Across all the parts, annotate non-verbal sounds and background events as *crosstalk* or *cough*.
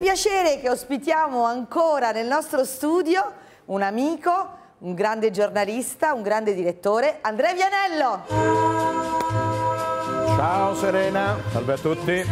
Piacere che ospitiamo ancora nel nostro studio un amico, un grande giornalista, un grande direttore, Andrea Vianello. Ciao Serena, salve a tutti.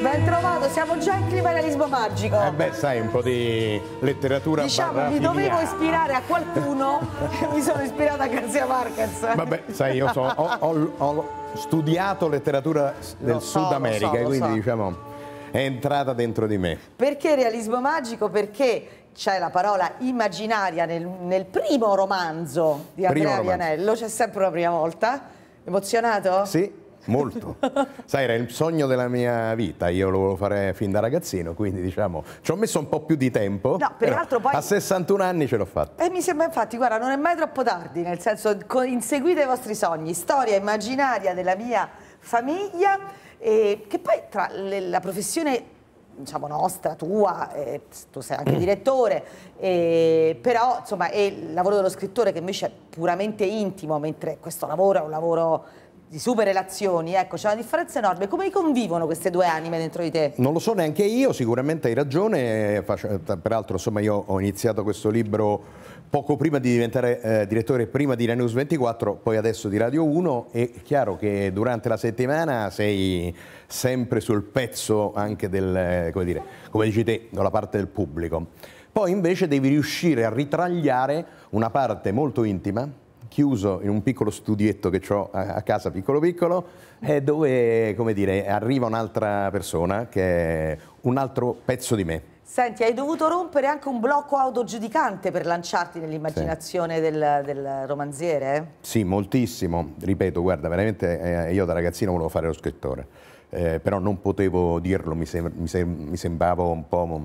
Ben trovato, siamo già in clima realismo magico. Eh beh, sai, un po' di letteratura Diciamo, mi dovevo ispirare a qualcuno e *laughs* mi sono ispirata a Garzia Marquez. Vabbè, sai, io so, ho, ho, ho, studiato letteratura del so, Sud America, so, quindi so. diciamo è entrata dentro di me. Perché realismo magico? Perché c'è la parola immaginaria nel, nel primo romanzo di Andrea Vianello, c'è sempre una prima volta. Emozionato? Sì. Molto. *laughs* Sai, era il sogno della mia vita, io lo volevo fare fin da ragazzino, quindi diciamo, ci ho messo un po' più di tempo. No, peraltro poi... A 61 anni ce l'ho fatta. E mi sembra infatti, guarda, non è mai troppo tardi, nel senso, inseguite i vostri sogni. Storia immaginaria della mia famiglia e che poi tra le, la professione diciamo nostra, tua, eh, tu sei anche mm. direttore, eh, però insomma è il lavoro dello scrittore che invece è puramente intimo, mentre questo lavoro è un lavoro di super relazioni, ecco, c'è una differenza enorme. Come convivono queste due anime dentro di te? Non lo so neanche io, sicuramente hai ragione, eh, peraltro insomma io ho iniziato questo libro poco prima di diventare eh, direttore prima di Renews 24, poi adesso di Radio 1, è chiaro che durante la settimana sei sempre sul pezzo anche del, eh, come, dire, come dici te, della parte del pubblico. Poi invece devi riuscire a ritragliare una parte molto intima, chiuso in un piccolo studietto che ho a casa, piccolo piccolo, eh, dove, come dire, arriva un'altra persona che è un altro pezzo di me Senti, hai dovuto rompere anche un blocco autogiudicante per lanciarti nell'immaginazione sì. del, del, romanziere? Sì, moltissimo. Ripeto, guarda, veramente eh, io da ragazzino volevo fare lo scrittore, eh, però non potevo dirlo, mi, sem mi, sem mi sembravo un po' mm,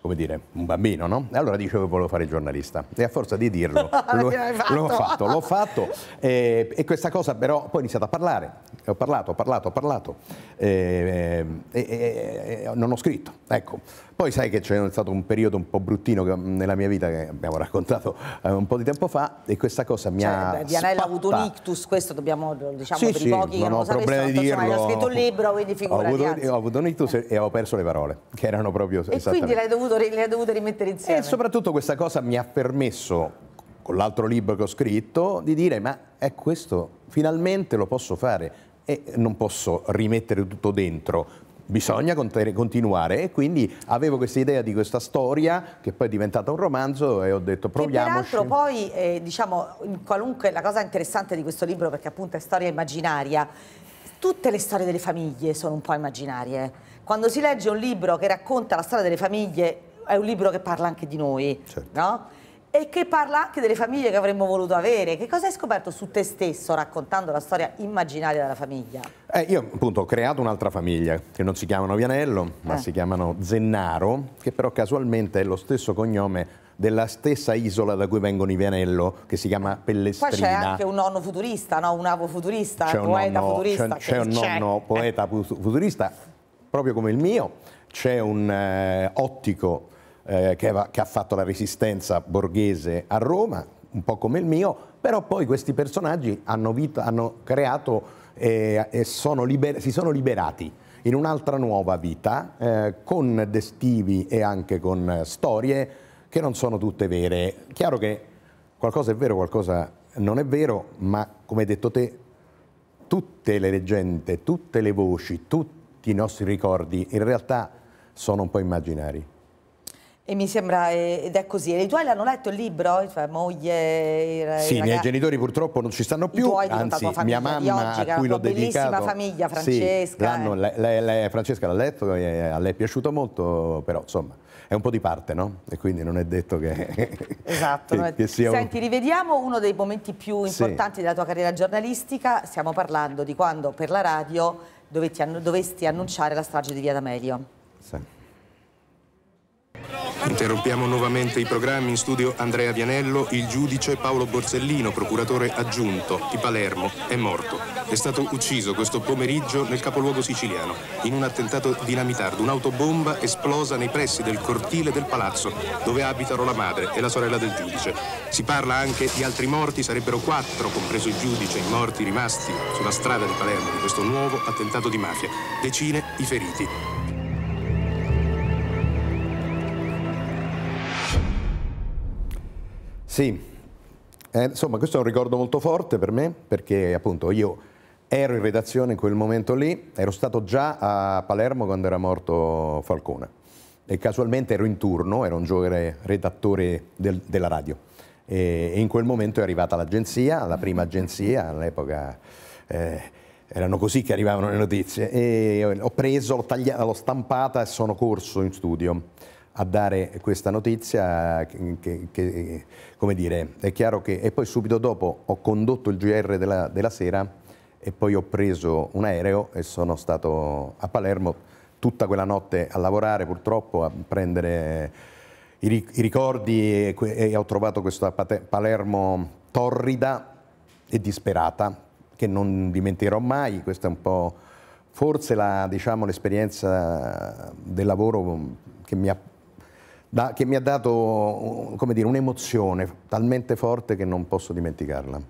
come dire, un bambino, no? E allora dicevo che volevo fare giornalista e a forza di dirlo *laughs* l'ho fatto, l'ho fatto, fatto *laughs* e, eh, e, questa cosa però poi ho iniziato a parlare, ho parlato, ho parlato, ho parlato e, e, e, non ho scritto. Ecco. Poi sai che c'è stato un periodo un po' bruttino che, mm, nella mia vita che abbiamo *laughs* raccontato eh, un po' di tempo fa e questa cosa mi cioè, ha Vianella ha avuto un ictus, questo dobbiamo diciamo sì, per sì, i pochi non che non lo sapessero, di dirlo, insomma, ho scritto un libro, quindi figurati. Ho avuto, ho avuto un ictus e ho perso le parole, *laughs* che erano proprio E quindi le hai dovute rimettere insieme. E soprattutto questa cosa mi ha permesso con l'altro libro che ho scritto, di dire ma è questo, finalmente lo posso fare, e non posso rimettere tutto dentro. Bisogna continuare e quindi avevo questa idea di questa storia che poi è diventata un romanzo e ho detto proviamoci. Che peraltro poi eh, diciamo qualunque, la cosa interessante di questo libro perché appunto è storia immaginaria, tutte le storie delle famiglie sono un po' immaginarie. Quando si legge un libro che racconta la storia delle famiglie è un libro che parla anche di noi, certo. no? e che parla anche delle famiglie che avremmo voluto avere. Che cosa hai scoperto su te stesso raccontando la storia immaginaria della famiglia? Eh, io appunto ho creato un'altra famiglia che non si chiamano Vianello ma eh. si chiamano Zennaro che però casualmente è lo stesso cognome della stessa isola da cui vengono i Vianello, che si chiama Pellestrina. Poi c'è anche un nonno futurista, no? un avo futurista, un poeta nonno, futurista. C'è, un nonno poeta futurista, proprio come il mio, c'è un eh, ottico eh, che, aveva, che ha fatto la resistenza borghese a Roma, un po' come il mio, però poi questi personaggi hanno, vita, hanno creato e, eh, e sono liber, si sono liberati in un'altra nuova vita, eh, con destivi e anche con storie che non sono tutte vere. Chiaro che qualcosa è vero, qualcosa non è vero, ma come hai detto te, tutte le leggende, tutte le voci, tutti i nostri ricordi in realtà sono un po' immaginari. E mi sembra, ed è così. E i tuoi l'hanno letto il libro? Cioè, moglie. Sì, i miei genitori purtroppo non ci stanno più. Tuoi, anzi, mia mamma oggi, a cui l'ho dedicato. bellissima famiglia, Francesca. Sì, eh. le, le, le, Francesca l'ha letto, e a lei è piaciuto molto, però insomma è un po' di parte, no? E quindi non è detto che. *laughs* Esatto. che, che sia Senti, rivediamo uno dei momenti più importanti sì. della tua carriera giornalistica. Stiamo parlando di quando per la radio dovetti, dovesti annunciare la strage di Via D'Amelio. Sì. Interrompiamo nuovamente i programmi in studio Andrea Vianello, il giudice Paolo Borsellino, procuratore aggiunto di Palermo, è morto. È stato ucciso questo pomeriggio nel capoluogo siciliano in un attentato dinamitardo, un'autobomba esplosa nei pressi del cortile del palazzo dove abitano la madre e la sorella del giudice. Si parla anche di altri morti, sarebbero quattro, compreso il giudice, i morti rimasti sulla strada di Palermo di questo nuovo attentato di mafia. Decine i feriti. Sì, eh, insomma questo è un ricordo molto forte per me perché appunto io ero in redazione in quel momento lì, ero stato già a Palermo quando era morto Falcone e casualmente ero in turno, ero un giovane redattore del, della radio e, e, in quel momento è arrivata l'agenzia, la prima agenzia, all'epoca eh, erano così che arrivavano le notizie e ho preso, l'ho, l'ho stampata e sono corso in studio a dare questa notizia che, che, come dire, è chiaro che... E poi subito dopo ho condotto il GR della, della sera e poi ho preso un aereo e sono stato a Palermo tutta quella notte a lavorare purtroppo, a prendere i, ricordi e, e ho trovato questa Palermo torrida e disperata che non dimenticherò mai, questa è un po' forse diciamo, l'esperienza diciamo, del lavoro che mi ha da, che mi ha dato un'emozione talmente forte che non posso dimenticarla.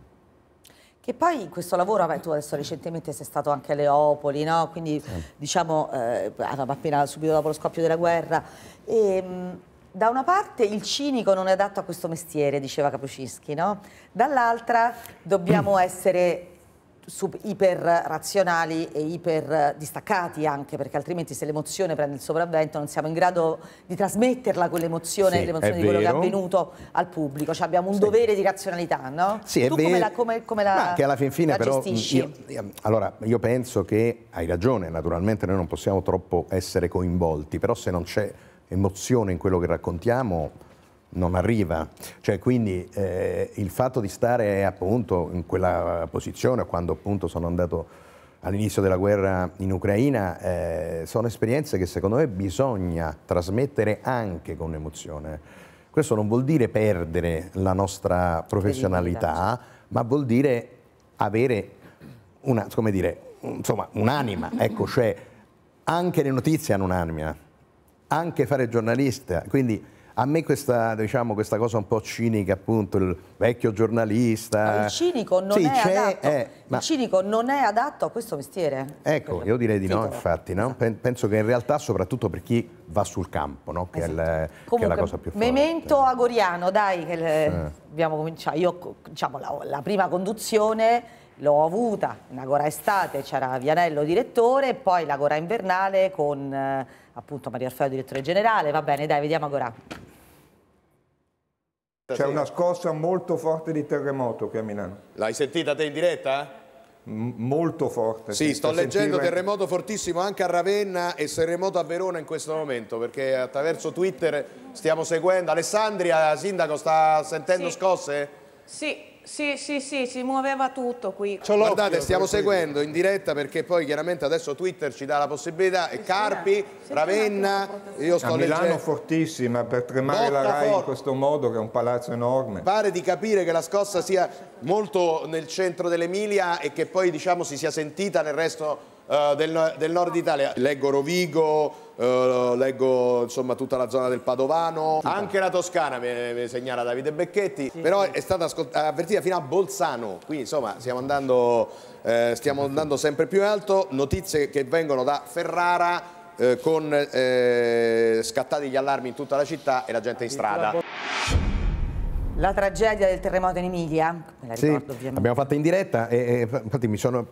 Che poi questo lavoro, beh, tu adesso recentemente sei stato anche a Leopoli, no? quindi sì. diciamo eh, ah, appena subito dopo lo scoppio della guerra. E, ehm, da una parte il cinico non è adatto a questo mestiere, diceva Capucinski, no? dall'altra dobbiamo *clears throat* essere sub, iper razionali e iper distaccati anche, perché altrimenti se l'emozione prende il sopravvento non siamo in grado di trasmetterla con l'emozione, sì, l'emozione di quello che è avvenuto al pubblico. Cioè abbiamo un sì. dovere di razionalità, no? Sì, tu è come La, come, come la, Ma che alla fin fine però, io, io, allora, io penso che hai ragione, naturalmente noi non possiamo troppo essere coinvolti, però se non c'è emozione in quello che raccontiamo non arriva. Cioè, quindi eh, il fatto di stare appunto in quella posizione, quando appunto sono andato all'inizio della guerra in Ucraina, eh, sono esperienze che secondo me bisogna trasmettere anche con emozione. Questo non vuol dire perdere la nostra professionalità, certo. ma vuol dire avere una, come dire, insomma, un'anima, ecco, cioè anche le notizie hanno un'anima, anche fare giornalista, quindi a me questa, diciamo, questa, cosa un po' cinica, appunto, il vecchio giornalista... Ma il cinico non, sì, è, adatto. Eh, ma... il cinico non è adatto a questo mestiere. Ecco, io direi di no, infatti. No? Esatto. Penso che in realtà, soprattutto per chi va sul campo, no? che, esatto. è il, Comunque, esatto. che, è la cosa più forte. Memento agoriano, dai, che le... eh. abbiamo cominciato. Io, diciamo, la, la prima conduzione l'ho avuta, in Agora estate c'era Vianello direttore, poi la gora invernale con... Eh, appunto Maria Orfeo, direttore generale. Va bene, dai, vediamo ancora. C'è una scossa molto forte di terremoto qui a Milano. L'hai sentita te in diretta? molto forte. Sì, sto leggendo sentire... terremoto fortissimo anche a Ravenna e terremoto a Verona in questo momento perché attraverso Twitter stiamo seguendo. Alessandria, sindaco, sta sentendo sì. scosse? Sì, sì, sì, sì, si muoveva tutto qui. Guardate, stiamo seguendo in diretta perché poi chiaramente adesso Twitter ci dà la possibilità e Carpi, Ravenna, io sto leggendo. Milano fortissima per tremare Botta la RAI forte. in questo modo che è un palazzo enorme. Pare di capire che la scossa sia molto nel centro dell'Emilia e che poi diciamo si sia sentita nel resto uh, del, del nord Italia. Leggo Rovigo, eh, leggo insomma tutta la zona del Padovano, anche la Toscana mi, segnala Davide Becchetti, sì, però sì. è stata avvertita fino a Bolzano, quindi insomma stiamo andando, eh, stiamo andando sempre più in alto, notizie che vengono da Ferrara eh, con eh, scattati gli allarmi in tutta la città e la gente in strada. Boh. La tragedia del terremoto in Emilia, me la ricordo sì, ovviamente. Abbiamo fatto in diretta e, e infatti mi sono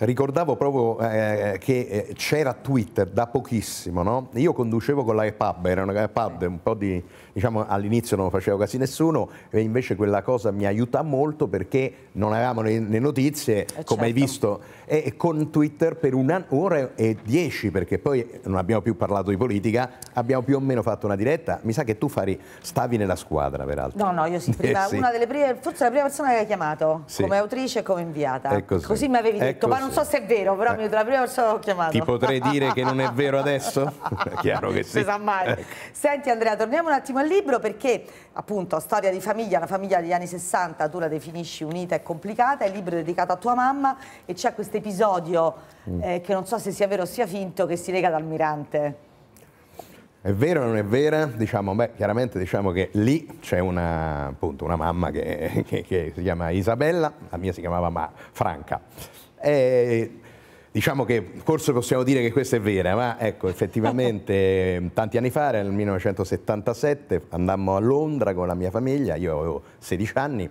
Ricordavo proprio eh, che eh, c'era Twitter da pochissimo, no? Io conducevo con la iPad, era una iPad un po' di... diciamo all'inizio non lo faceva quasi nessuno e invece quella cosa mi aiuta molto perché non avevamo le, le notizie, eh come certo. hai visto, e con Twitter per un'ora e dieci, perché poi non abbiamo più parlato di politica, abbiamo più o meno fatto una diretta, mi sa che tu fari, stavi nella squadra peraltro. No, no, io sì, *laughs* eh, prima, eh, sì. Prime, forse la prima persona che hai chiamato, sì. come autrice e come inviata, così. così. mi avevi detto, ma non non so se è vero, però eh. la prima persona l'ho chiamato. Ti potrei dire che non è vero adesso? *laughs* *laughs* chiaro che sì. Si sa mai. Ecco. Senti Andrea, torniamo un attimo al libro perché appunto storia di famiglia, la famiglia degli anni 60, tu la definisci unita e complicata, è il libro dedicato a tua mamma e c'è questo episodio mm. eh, che non so se sia vero o sia finto che si lega ad Almirante. È vero o non è vera? Diciamo, beh, chiaramente diciamo che lì c'è una, appunto, una mamma che, *laughs* che, che, si chiama Isabella, la mia si chiamava ma, Franca. Eh, diciamo che forse possiamo dire che questa è vera, ma ecco, effettivamente *laughs* ehm, tanti anni fa, nel 1977, andammo a Londra con la mia famiglia, io avevo 16 anni,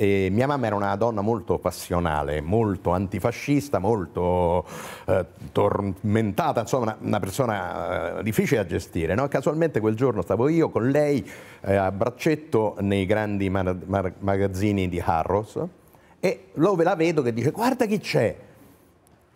e mia mamma era una donna molto passionale, molto antifascista, molto eh, tormentata, insomma una, una persona eh, difficile da gestire. No? Casualmente quel giorno stavo io con lei eh, a braccetto nei grandi mar- mar- magazzini di Harrods e dove la vedo che dice guarda chi c'è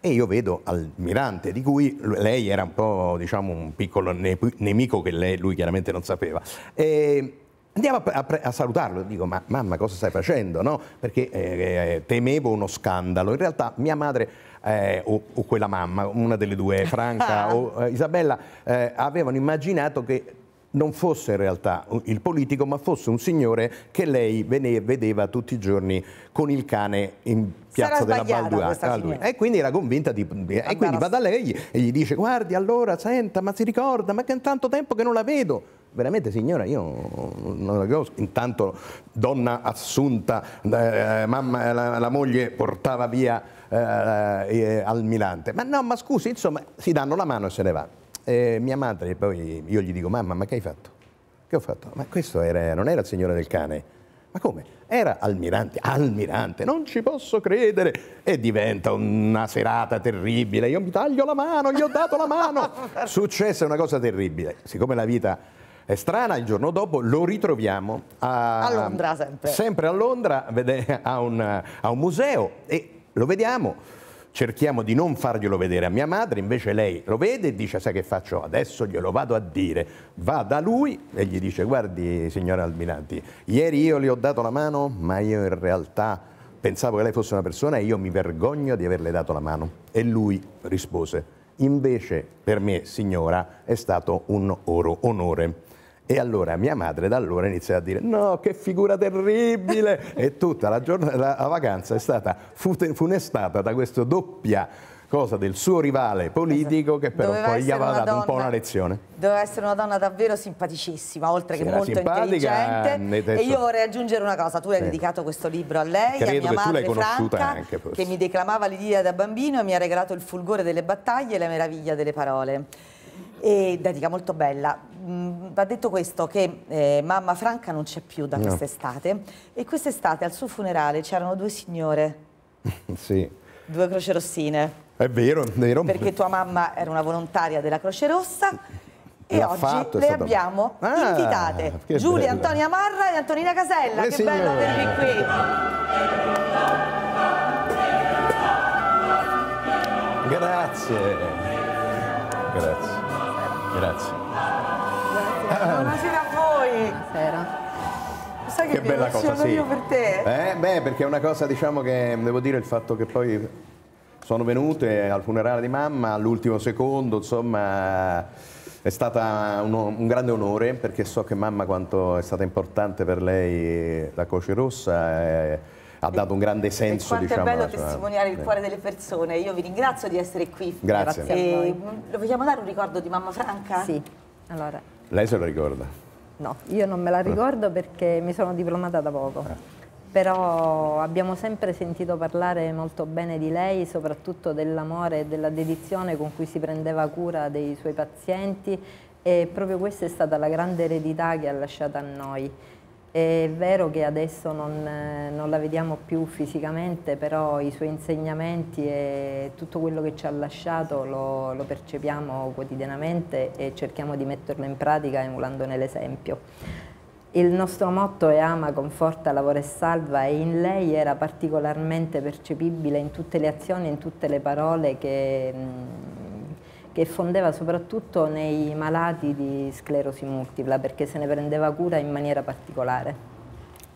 e io vedo Almirante di cui lei era un po' diciamo un piccolo ne nemico che lei, lui chiaramente non sapeva e andiamo a, a, a salutarlo dico ma mamma cosa stai facendo no? perché eh, eh, temevo uno scandalo in realtà mia madre eh, o, o, quella mamma, una delle due, Franca *laughs* o eh, Isabella, eh, avevano immaginato che non fosse in realtà il politico, ma fosse un signore che lei vedeva tutti i giorni con il cane in piazza Sarà della Balduana. E quindi era convinta di... Andare e quindi va da lei e gli dice, guardi, allora, senta, ma si ricorda, ma che è tanto tempo che non la vedo veramente signora io non la conosco intanto donna assunta eh, eh mamma, eh, la, la, moglie portava via eh, eh, al Milante ma no ma scusi insomma si danno la mano e se ne vanno eh, mia madre, poi io gli dico, mamma, ma che hai fatto? Che ho fatto? Ma questo era, non era il signore del cane. Ma come? Era almirante, almirante, non ci posso credere. E diventa una serata terribile. Io mi taglio la mano, gli ho dato la mano. *laughs* Successe una cosa terribile. Siccome la vita è strana, il giorno dopo lo ritroviamo a, a Londra sempre. Sempre a Londra, a un, a un museo e lo vediamo cerchiamo di non farglielo vedere a mia madre, invece lei lo vede e dice sai che faccio adesso, glielo vado a dire, va da lui e gli dice guardi signora Albinanti, ieri io le ho dato la mano ma io in realtà pensavo che lei fosse una persona e io mi vergogno di averle dato la mano e lui rispose invece per me signora è stato un oro onore. E allora mia madre da allora inizia a dire no, che figura terribile! e tutta la, giornata, la, la vacanza è stata funestata da questa doppia cosa del suo rivale politico che però Doveva poi gli aveva dato donna, un po' una lezione. Doveva essere una donna davvero simpaticissima, oltre che molto intelligente. Eh, e io vorrei aggiungere una cosa, tu hai sì. dedicato questo libro a lei, Credo a mia madre Franca, anche, che mi declamava l'idea da bambino e mi ha regalato il fulgore delle battaglie e la meraviglia delle parole. E dedica molto bella. Mm, va detto questo che eh, mamma Franca non c'è più da no. quest'estate e quest'estate al suo funerale c'erano due signore. *laughs* sì. Due croce rossine. È vero, è vero. Perché tua mamma era una volontaria della Croce Rossa e oggi fatto, le abbiamo ah, invitate. Giulia, bella. Antonia Marra e Antonina Casella. Eh, che signore. bello avervi qui. Grazie. Grazie. Grazie. Buonasera a voi. Buonasera. Sai che, che bella cosa, sì. io per te. Eh, beh, perché è una cosa, diciamo che devo dire il fatto che poi sono venute al funerale di mamma all'ultimo secondo, insomma. È stato un, un, grande onore perché so che mamma quanto è stata importante per lei la Croce Rossa. Eh, ha dato un grande senso. E quanto diciamo, è bello testimoniare il cuore delle persone. Io vi ringrazio di essere qui. Grazie. Grazie lo vogliamo dare un ricordo di mamma Franca? Sì. Allora, lei se lo ricorda? No, io non me la eh. ricordo perché mi sono diplomata da poco. Eh. Però abbiamo sempre sentito parlare molto bene di lei, soprattutto dell'amore e della dedizione con cui si prendeva cura dei suoi pazienti e proprio questa è stata la grande eredità che ha lasciato a noi. È vero che adesso non, eh, non, la vediamo più fisicamente, però i suoi insegnamenti e tutto quello che ci ha lasciato lo, lo percepiamo quotidianamente e cerchiamo di metterlo in pratica emulandone l'esempio. Il nostro motto è ama, conforta, lavora e salva e in lei era particolarmente percepibile in tutte le azioni, in tutte le parole che... Mh, mm, che fondeva soprattutto nei malati di sclerosi multipla perché se ne prendeva cura in maniera particolare.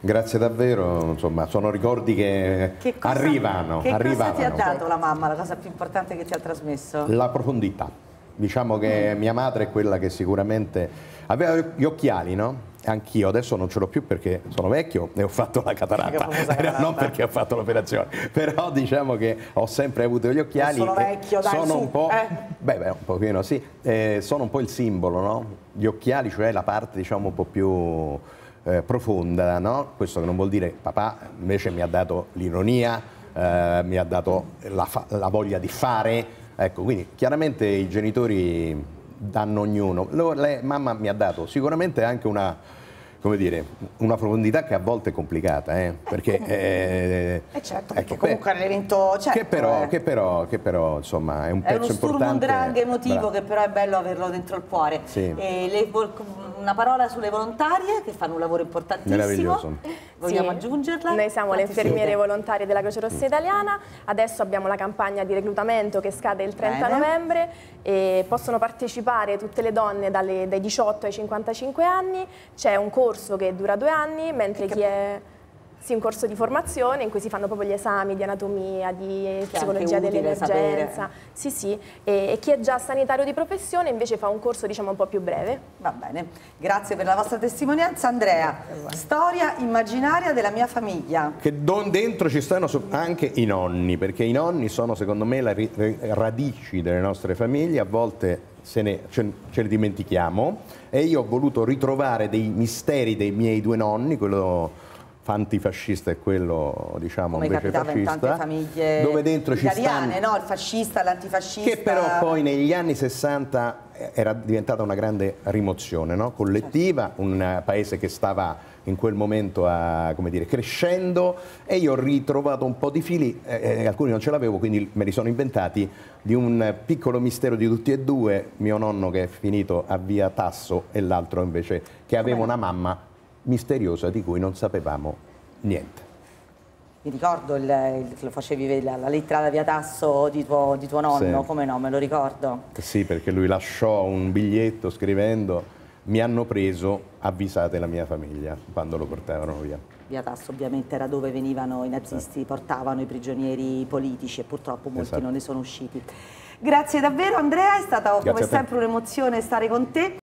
Grazie davvero, insomma, sono ricordi che, che cosa, arrivano. Che arrivavano. cosa ti ha dato la mamma, la cosa più importante che ti ha trasmesso? La profondità diciamo che mia madre è quella che sicuramente aveva gli occhiali, no? Anch'io adesso non ce l'ho più perché sono vecchio e ho fatto la cataratta, cataratta. non perché ho fatto l'operazione, però diciamo che ho sempre avuto gli occhiali. sono vecchio, dai, sono su, un po', eh. beh, beh, un pochino sì, eh, sono un po' il simbolo, no? Gli occhiali, cioè la parte diciamo un po' più eh, profonda, no? Questo che non vuol dire papà invece mi ha dato l'ironia, eh, mi ha dato la, la voglia di fare, Ecco, quindi chiaramente i genitori danno ognuno. Le, mamma mi ha dato sicuramente anche una come dire, una profondità che a volte è complicata, eh? perché... Eh, eh, eh certo, ecco, comunque beh, evento... Certo, che, però, eh. che, però, che però, insomma, è un è pezzo importante... È uno sturm emotivo Bra che però è bello averlo dentro il cuore. Sì. Le, una parola sulle volontarie che fanno un lavoro importantissimo. Meraviglioso. Vogliamo sì. aggiungerla? Noi siamo Quanti le infermiere siete? volontarie della Croce Rossa Italiana, adesso abbiamo la campagna di reclutamento che scade il 30 Bene. novembre e possono partecipare tutte le donne dalle, dai 18 ai 55 anni, c'è un corso corso che dura due anni, mentre chi è... Sì, un corso di formazione in cui si fanno proprio gli esami di anatomia, di che psicologia dell'emergenza. Sì, sì. E, e, chi è già sanitario di professione invece fa un corso diciamo un po' più breve. Va bene, grazie per la vostra testimonianza. Andrea, storia immaginaria della mia famiglia. Che don dentro ci stanno anche i nonni, perché i nonni sono secondo me le radici delle nostre famiglie, a volte ne, ce, ce, ne dimentichiamo e io ho voluto ritrovare dei misteri dei miei due nonni, quello antifascista e quello diciamo Come invece fascista in dove dentro ci stanno no? il fascista, l'antifascista che però poi negli anni 60 era diventata una grande rimozione no? collettiva certo. un paese che stava in quel momento a, come dire, crescendo e io ho ritrovato un po' di fili, eh, eh, alcuni non ce l'avevo quindi me li sono inventati, di un piccolo mistero di tutti e due, mio nonno che è finito a via Tasso e l'altro invece che aveva una mamma misteriosa di cui non sapevamo niente. Mi ricordo il, il, lo facevi la, la lettera da via Tasso di tuo, di tuo nonno, sì. come no, me lo ricordo. Sì, perché lui lasciò un biglietto scrivendo mi hanno preso, avvisate la mia famiglia quando lo portavano via. Via Tasso ovviamente era dove venivano i nazisti, esatto. portavano i prigionieri politici e purtroppo molti esatto. non ne sono usciti. Grazie davvero Andrea, è stata Grazie come sempre un'emozione stare con te.